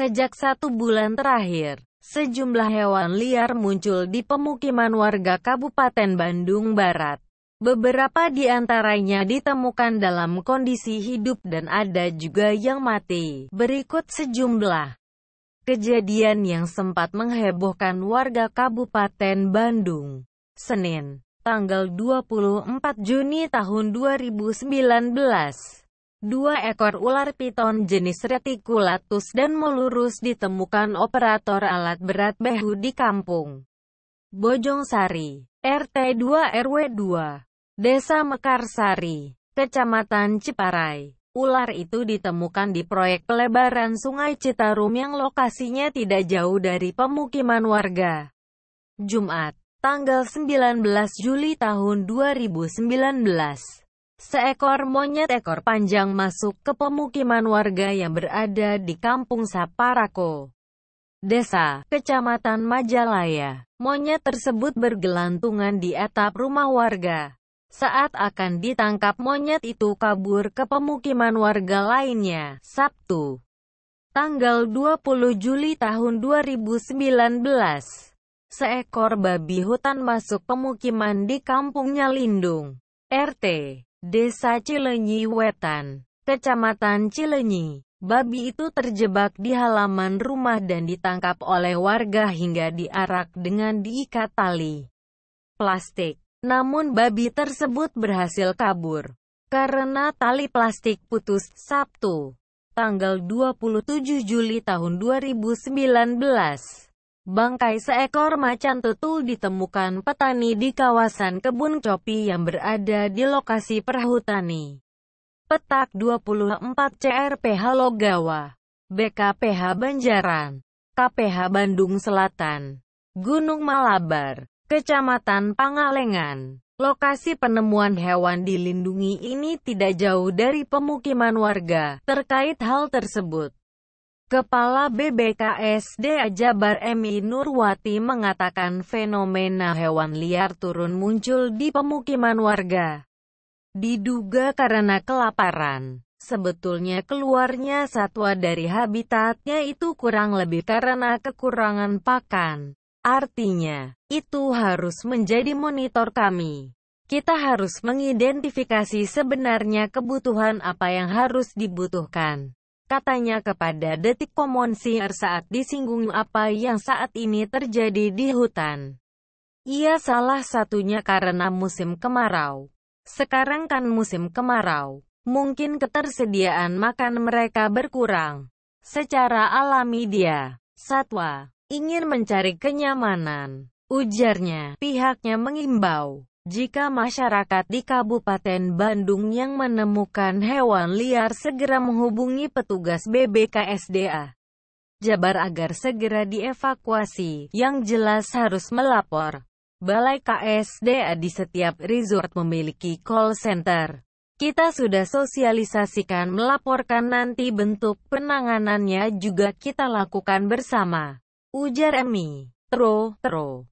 Sejak satu bulan terakhir, sejumlah hewan liar muncul di pemukiman warga Kabupaten Bandung Barat. Beberapa di antaranya ditemukan dalam kondisi hidup dan ada juga yang mati. Berikut sejumlah kejadian yang sempat menghebohkan warga Kabupaten Bandung. Senin, tanggal 24 Juni tahun 2019. Dua ekor ular piton jenis reticulatus dan molurus ditemukan operator alat berat behu di kampung Bojong Sari, RT 2 RW 2, Desa Mekarsari, Kecamatan Ciparai. Ular itu ditemukan di proyek pelebaran Sungai Citarum yang lokasinya tidak jauh dari pemukiman warga. Jumat, tanggal 19 Juli tahun 2019. Seekor monyet ekor panjang masuk ke pemukiman warga yang berada di Kampung Saparako, Desa, Kecamatan Majalaya. Monyet tersebut bergelantungan di atap rumah warga. Saat akan ditangkap monyet itu kabur ke pemukiman warga lainnya, Sabtu, tanggal 20 Juli tahun 2019. Seekor babi hutan masuk pemukiman di kampungnya Lindung, RT. Desa Cilenyi Wetan, Kecamatan Cilenyi. Babi itu terjebak di halaman rumah dan ditangkap oleh warga hingga diarak dengan diikat tali plastik. Namun babi tersebut berhasil kabur karena tali plastik putus Sabtu, tanggal 27 Juli tahun 2019. Bangkai seekor macan tutul ditemukan petani di kawasan kebun kopi yang berada di lokasi perhutani. Petak 24 CRPH Logawa, BKPH Banjaran, KPH Bandung Selatan, Gunung Malabar, Kecamatan Pangalengan. Lokasi penemuan hewan dilindungi ini tidak jauh dari pemukiman warga. Terkait hal tersebut, Kepala BBKSD Jabar Emi Nurwati mengatakan fenomena hewan liar turun muncul di pemukiman warga. Diduga karena kelaparan. Sebetulnya keluarnya satwa dari habitatnya itu kurang lebih karena kekurangan pakan. Artinya, itu harus menjadi monitor kami. Kita harus mengidentifikasi sebenarnya kebutuhan apa yang harus dibutuhkan. Katanya kepada Detik Komonsier saat disinggung apa yang saat ini terjadi di hutan. Ia salah satunya karena musim kemarau. Sekarang kan musim kemarau. Mungkin ketersediaan makan mereka berkurang. Secara alami dia, satwa, ingin mencari kenyamanan. Ujarnya, pihaknya mengimbau jika masyarakat di Kabupaten Bandung yang menemukan hewan liar segera menghubungi petugas BBKSDA Jabar agar segera dievakuasi, yang jelas harus melapor. Balai KSDA di setiap resort memiliki call center. Kita sudah sosialisasikan melaporkan nanti bentuk penanganannya juga kita lakukan bersama. Ujar Emi. Tro, tro.